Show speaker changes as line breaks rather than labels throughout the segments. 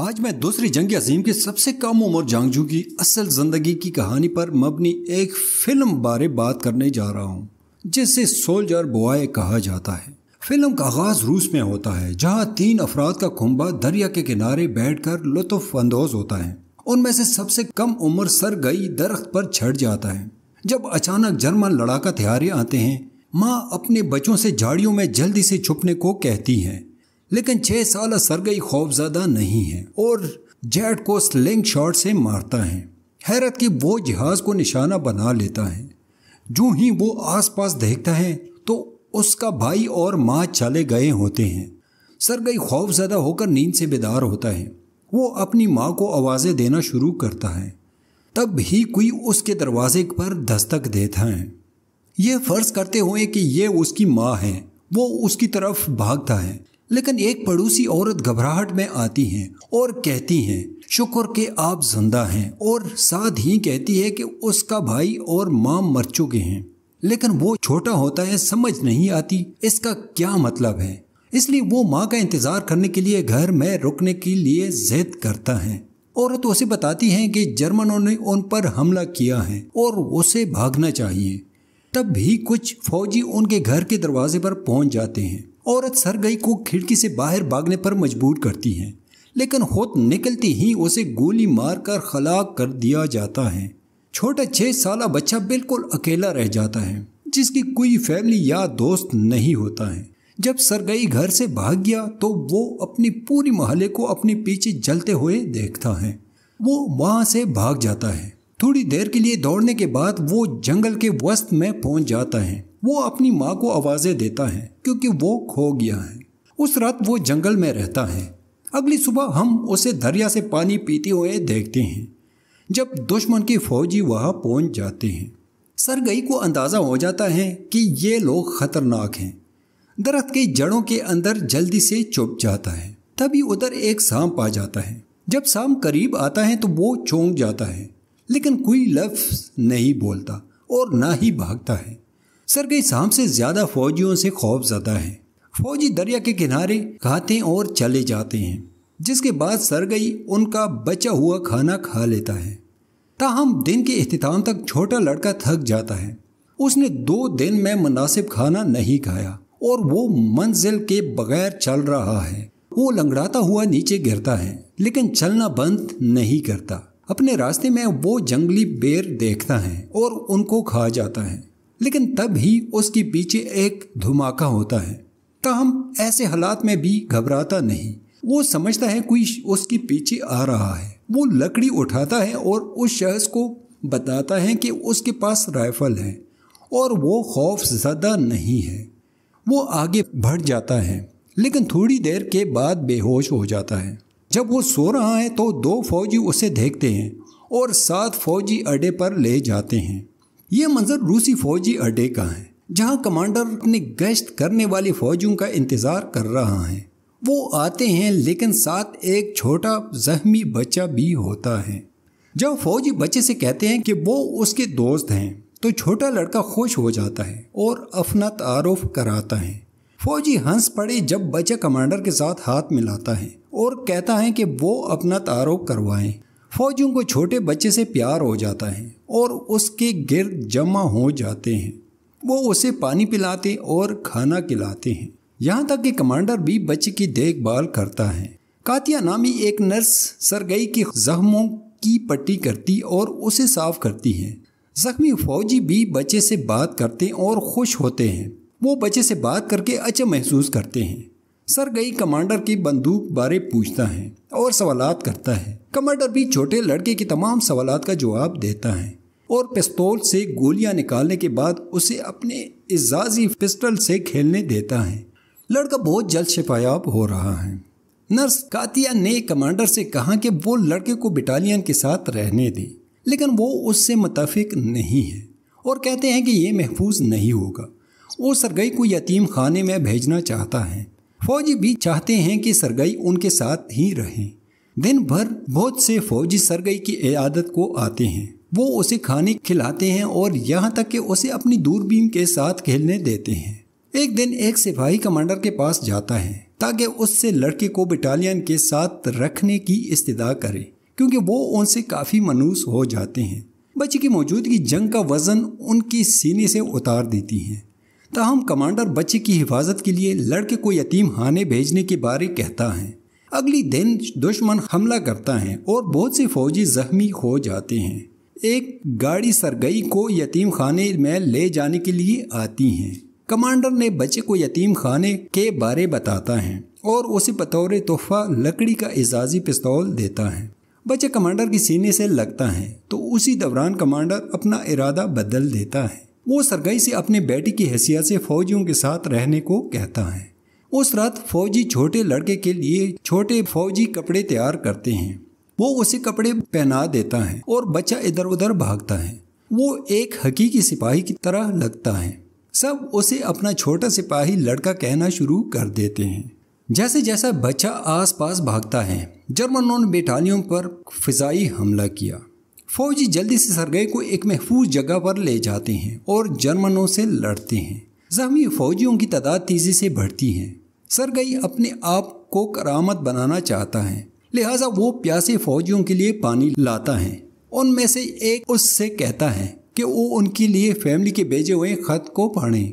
आज मैं दूसरी जंग अजीम की सबसे कम उम्र जंगजू की असल ज़िंदगी की कहानी पर मबनी एक फ़िल्म बारे बात करने जा रहा हूँ जिसे सोल्जर बॉय कहा जाता है फिल्म का आगाज रूस में होता है जहाँ तीन अफराद का खुम्बा दरिया के किनारे बैठ कर लुत्फानंदोज होता है उनमें से सबसे कम उम्र सर गई दरख्त पर छट जाता है जब अचानक जर्मन लड़ाका त्यारे आते हैं माँ अपने बच्चों से झाड़ियों में जल्दी से छुपने को कहती हैं लेकिन छह साल सरगई खौफजदा नहीं है और जेट को स्लिंग शॉट से मारता है हैरत की वो जहाज को निशाना बना लेता है जो ही वो आसपास देखता है तो उसका भाई और माँ चले गए होते हैं सरगई खौफजदा होकर नींद से बेदार होता है वो अपनी माँ को आवाज़ें देना शुरू करता है तब ही कोई उसके दरवाजे पर दस्तक देता है यह फर्ज करते हुए कि यह उसकी माँ है वो उसकी तरफ भागता है लेकिन एक पड़ोसी औरत घबराहट में आती हैं और कहती हैं शुक्र के आप जिंदा हैं और साथ ही कहती है कि उसका भाई और माँ मर चुके हैं लेकिन वो छोटा होता है समझ नहीं आती इसका क्या मतलब है इसलिए वो माँ का इंतज़ार करने के लिए घर में रुकने के लिए जिद करता है औरत तो उसे बताती है कि जर्मनों ने उन पर हमला किया है और उसे भागना चाहिए तब भी कुछ फौजी उनके घर के दरवाजे पर पहुंच जाते हैं औरत सरगई को खिड़की से बाहर भागने पर मजबूर करती हैं लेकिन खुद निकलती ही उसे गोली मारकर खलाक कर दिया जाता है छोटा छः साल बच्चा बिल्कुल अकेला रह जाता है जिसकी कोई फैमिली या दोस्त नहीं होता है जब सरगई घर से भाग गया तो वो अपनी पूरी मोहल्ले को अपने पीछे जलते हुए देखता है वो वहाँ से भाग जाता है थोड़ी देर के लिए दौड़ने के बाद वो जंगल के वस्त में पहुंच जाता है वो अपनी माँ को आवाज़ें देता है क्योंकि वो खो गया है उस रात वो जंगल में रहता है अगली सुबह हम उसे दरिया से पानी पीते हुए देखते हैं जब दुश्मन के फौजी वहाँ पहुँच जाते हैं सरगई को अंदाज़ा हो जाता है कि ये लोग ख़तरनाक हैं दरख्त की जड़ों के अंदर जल्दी से चुप जाता है तभी उधर एक सांप आ जाता है जब सांप करीब आता है तो वो चौंक जाता है लेकिन कोई लफ्ज़ नहीं बोलता और ना ही भागता है सरगई शाम से ज्यादा फौजियों से खौफ ज्यादा है फौजी दरिया के किनारे खाते और चले जाते हैं जिसके बाद सरगई उनका बचा हुआ खाना खा लेता है ताहम दिन के अख्ताम तक छोटा लड़का थक जाता है उसने दो दिन में मुनासिब खाना नहीं खाया और वो मंजिल के बगैर चल रहा है वो लंगड़ाता हुआ नीचे गिरता है लेकिन चलना बंद नहीं करता अपने रास्ते में वो जंगली बेर देखता है और उनको खा जाता है लेकिन तब ही उसके पीछे एक धमाका होता है ताहम ऐसे हालात में भी घबराता नहीं वो समझता है कोई उसके पीछे आ रहा है वो लकड़ी उठाता है और उस शख्स को बताता है कि उसके पास राइफल है और वो खौफ ज़्यादा नहीं है वो आगे बढ़ जाता है लेकिन थोड़ी देर के बाद बेहोश हो जाता है जब वो सो रहा है तो दो फौजी उसे देखते हैं और सात फौजी अड्डे पर ले जाते हैं यह मंजर रूसी फौजी अड्डे का है जहाँ कमांडर अपने गश्त करने वाली फौजियों का इंतज़ार कर रहा है वो आते हैं लेकिन साथ एक छोटा जख्मी बच्चा भी होता है जब फौजी बच्चे से कहते हैं कि वो उसके दोस्त हैं तो छोटा लड़का खुश हो जाता है और अपना तारुफ कराता है फौजी हंस पड़े जब बच्चा कमांडर के साथ हाथ मिलाता है और कहता है कि वो अपना तारुफ करवाएं फौजियों को छोटे बच्चे से प्यार हो जाता है और उसके गिर्द जमा हो जाते हैं वो उसे पानी पिलाते और खाना खिलाते हैं यहाँ तक कि कमांडर भी बच्चे की देखभाल करता है कातिया नामी एक नर्स सरगई के जख्मों की पट्टी करती और उसे साफ करती है जख्मी फौजी भी बच्चे से बात करते और खुश होते हैं वो बच्चे से बात करके अच्छा महसूस करते हैं सरगई कमांडर की बंदूक बारे पूछता है और सवालात करता है कमांडर भी छोटे लड़के की तमाम सवाल का जवाब देता है और पिस्तौल से गोलियां निकालने के बाद उसे अपने एजाजी पिस्टल से खेलने देता है लड़का बहुत जल्द शिफायाब हो रहा है नर्स कातिया ने कमांडर से कहा कि वो लड़के को बिटालियन के साथ रहने दें लेकिन वो उससे मुतफिक नहीं है और कहते हैं कि ये महफूज नहीं होगा वो सरगई को यतीम खाने में भेजना चाहता है फौजी भी चाहते हैं कि सरगई उनके साथ ही रहें दिन भर बहुत से फौजी सरगई की आदत को आते हैं वो उसे खाने खिलाते हैं और यहाँ तक कि उसे अपनी दूरबीन के साथ खेलने देते हैं एक दिन एक सिपाही कमांडर के पास जाता है ताकि उससे लड़के को बटालियन के साथ रखने की इस्तदा करे क्योंकि वो उनसे काफ़ी मनूस हो जाते हैं बच्चे की मौजूदगी जंग का वज़न उनकी सीने से उतार देती है तहम कमांडर बच्चे की हिफाजत के लिए लड़के को यतीम खाने भेजने के बारे कहता है अगली दिन दुश्मन हमला करता है और बहुत से फौजी जख्मी हो जाते हैं एक गाड़ी सरगई को यतीम खाने में ले जाने के लिए आती हैं कमांडर ने बच्चे को यतीम खाने के बारे बताता है और उसे बतौर तोहफा लकड़ी का एजाजी पिस्तौल देता है बच्चे कमांडर के सीने से लगता है तो उसी दौरान कमांडर अपना इरादा बदल देता है वो सरगई से अपने बेटे की हैसियत से फौजियों के साथ रहने को कहता है उस रात फौजी छोटे लड़के के लिए छोटे फौजी कपड़े तैयार करते हैं वो उसे कपड़े पहना देता है और बच्चा इधर उधर भागता है वो एक हकीकी सिपाही की तरह लगता है सब उसे अपना छोटा सिपाही लड़का कहना शुरू कर देते हैं जैसे जैसा बच्चा आसपास भागता है जर्मनों ने बेटालियों पर फिजाई हमला किया फौजी जल्दी से सरगई को एक महफूज जगह पर ले जाते हैं और जर्मनों से लड़ते हैं जख्मी फौजियों की तादाद तेजी से बढ़ती है सरगई अपने आप को करामत बनाना चाहता है लिहाजा वो प्यासे फौजियों के लिए पानी लाता है उनमें से एक उससे कहता है कि वो उनके लिए फैमिली के भेजे हुए खत को पढ़ें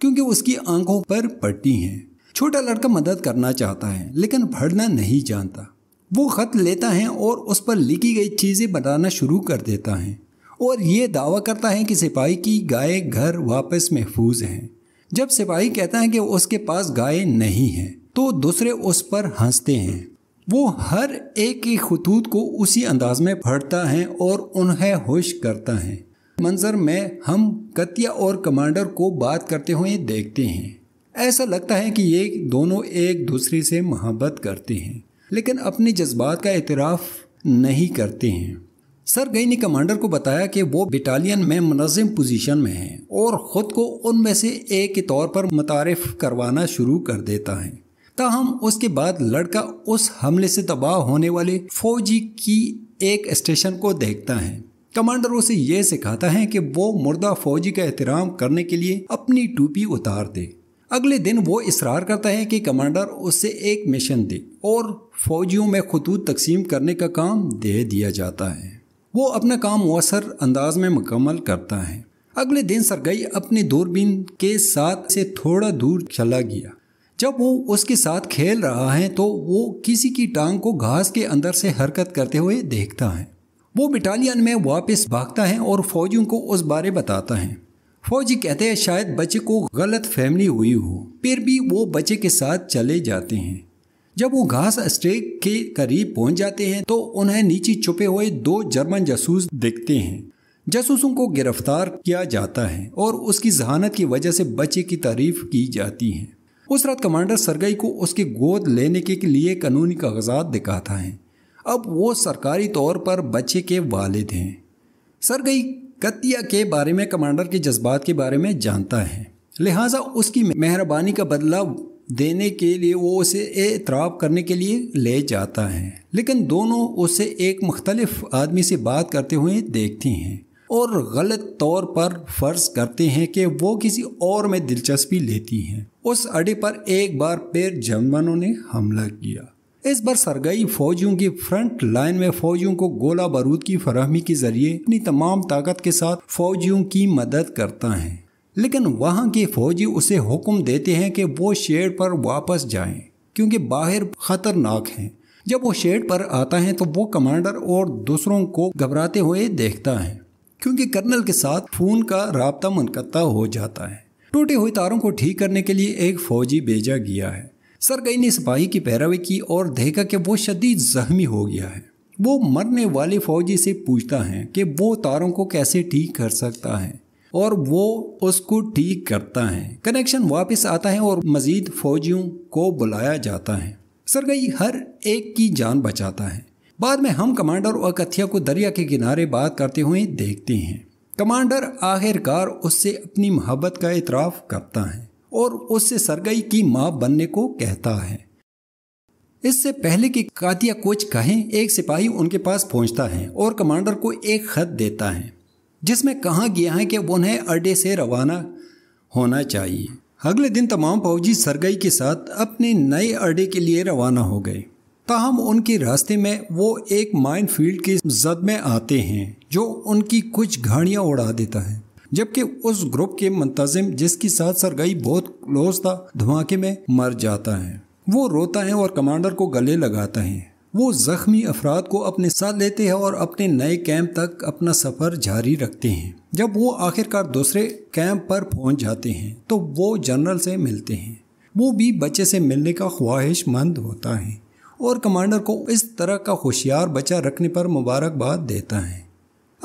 क्योंकि उसकी आंखों पर पट्टी हैं छोटा लड़का मदद करना चाहता है लेकिन भरना नहीं जानता वो ख़त लेता है और उस पर लिखी गई चीज़ें बताना शुरू कर देता है और ये दावा करता है कि सिपाही की गाय घर वापस महफूज हैं जब सिपाही कहता है कि उसके पास गाय नहीं है तो दूसरे उस पर हंसते हैं वो हर एक की खतूत को उसी अंदाज में फटता है और उन्हें होश करता है मंजर में हम कतिया और कमांडर को बात करते हुए देखते हैं ऐसा लगता है कि ये दोनों एक दूसरे से मोहब्बत करते हैं लेकिन अपने जज्बात का एतराफ़ नहीं करते हैं सर गई ने कमांडर को बताया कि वो बटालियन में मनजम पोजीशन में हैं और ख़ुद को उनमें से एक के तौर पर मुतारफ़ करवाना शुरू कर देता है ताहम उसके बाद लड़का उस हमले से तबाह होने वाले फौजी की एक स्टेशन को देखता है कमांडर उसे यह सिखाता है कि वो मुर्दा फौजी का एहतराम करने के लिए अपनी टूपी उतार दे अगले दिन वो इसरार करता है कि कमांडर उसे एक मिशन दे और फौजियों में खतूत तकसीम करने का काम दे दिया जाता है वो अपना काम मसर अंदाज में मुकम्मल करता है अगले दिन सरगई अपने दूरबीन के साथ से थोड़ा दूर चला गया जब वो उसके साथ खेल रहा है तो वो किसी की टांग को घास के अंदर से हरकत करते हुए देखता है वो बिटालियन में वापस भागता है और फौजियों को उस बारे बताता है फौजी कहते हैं शायद बच्चे को गलत फैमिली हुई हो फिर भी वो बच्चे के साथ चले जाते हैं जब वो घास स्टेक के करीब पहुंच जाते हैं तो उन्हें नीचे छुपे हुए दो जर्मन जासूस देखते हैं जासूसों को गिरफ्तार किया जाता है और उसकी जहानत की वजह से बच्चे की तारीफ की जाती है उस रात कमांडर सरगई को उसके गोद लेने के लिए कानूनी कागजात दिखाता है अब वो सरकारी तौर पर बच्चे के वालिद हैं सरगई कतिया के बारे में कमांडर के जज्बात के बारे में जानता है लिहाजा उसकी मेहरबानी का बदला देने के लिए वो उसे एतराब करने के लिए ले जाता है लेकिन दोनों उसे एक मुख्तलफ आदमी से बात करते हुए देखती हैं और गलत तौर पर फ़र्ज करते हैं कि वो किसी और में दिलचस्पी लेती हैं उस अड्डे पर एक बार फिर जर्मनों ने हमला किया इस बार सरगई फौजियों की फ्रंट लाइन में फौजियों को गोला बारूद की फरहमी के जरिए अपनी तमाम ताकत के साथ फौजियों की मदद करता है लेकिन वहाँ की फौजी उसे हुक्म देते हैं कि वो शेड पर वापस जाएं क्योंकि बाहर खतरनाक हैं जब वो शेड पर आता है तो वो कमांडर और दूसरों को घबराते हुए देखता है क्योंकि कर्नल के साथ फ़ोन का रबता मनकता हो जाता है टूटे हुए तारों को ठीक करने के लिए एक फौजी भेजा गया है सरगई ने सिपाही की पैरवी की और देखा कि वो शदीद जख्मी हो गया है वो मरने वाले फौजी से पूछता है कि वो तारों को कैसे ठीक कर सकता है और वो उसको ठीक करता है कनेक्शन वापस आता है और मजीद फौजियों को बुलाया जाता है सरगई हर एक की जान बचाता है बाद में हम कमांडर और कथिया को दरिया के किनारे बात करते हुए देखते हैं कमांडर आखिरकार उससे अपनी मोहब्बत का इतराफ़ करता है और उससे सरगई की माँ बनने को कहता है इससे पहले कि कातिया कुछ कहें एक सिपाही उनके पास पहुंचता है और कमांडर को एक खत देता है जिसमें कहा गया है कि उन्हें अड्डे से रवाना होना चाहिए अगले दिन तमाम फौजी सरगई के साथ अपने नए अड्डे के लिए रवाना हो गए ताहम उनके रास्ते में वो एक माइन फील्ड के जद में आते हैं जो उनकी कुछ घाड़ियाँ उड़ा देता है जबकि उस ग्रुप के मंतजिम जिसके साथ सरगई बहुत क्लोज था धमाके में मर जाता है वो रोता है और कमांडर को गले लगाता है वो ज़ख्मी अफराद को अपने साथ लेते हैं और अपने नए कैंप तक अपना सफ़र जारी रखते हैं जब वो आखिरकार दूसरे कैंप पर पहुंच जाते हैं तो वो जनरल से मिलते हैं वो भी बच्चे से मिलने का ख्वाहिशमंद होता है और कमांडर को इस तरह का होशियार बच्चा रखने पर मुबारकबाद देता है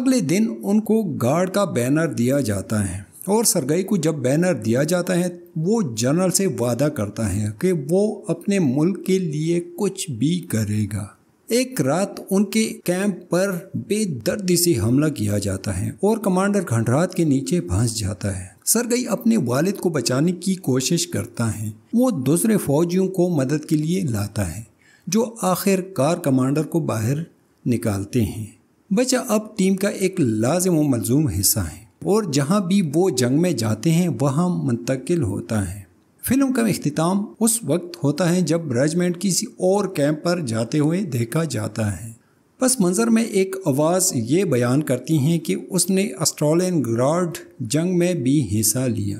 अगले दिन उनको गार्ड का बैनर दिया जाता है और सरगई को जब बैनर दिया जाता है वो जनरल से वादा करता है कि वो अपने मुल्क के लिए कुछ भी करेगा एक रात उनके कैंप पर बेदर्दी से हमला किया जाता है और कमांडर घंटरात के नीचे फंस जाता है सरगई अपने वालिद को बचाने की कोशिश करता है वो दूसरे फौजियों को मदद के लिए लाता है जो आखिरकार कमांडर को बाहर निकालते हैं बचा अब टीम का एक लाजम मलजूम हिस्सा है और जहाँ भी वो जंग में जाते हैं वहाँ मुंतकिल होता है फिल्म का अख्ताम उस वक्त होता है जब रेजमेंट किसी और कैंप पर जाते हुए देखा जाता है बस मंज़र में एक आवाज़ ये बयान करती हैं कि उसने अस्ट्रोलियन ग्राड जंग में भी हिस्सा लिया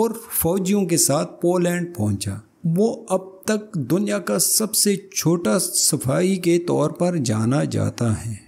और फौजियों के साथ पोलैंड पहुंचा। वो अब तक दुनिया का सबसे छोटा सफाई के तौर पर जाना जाता है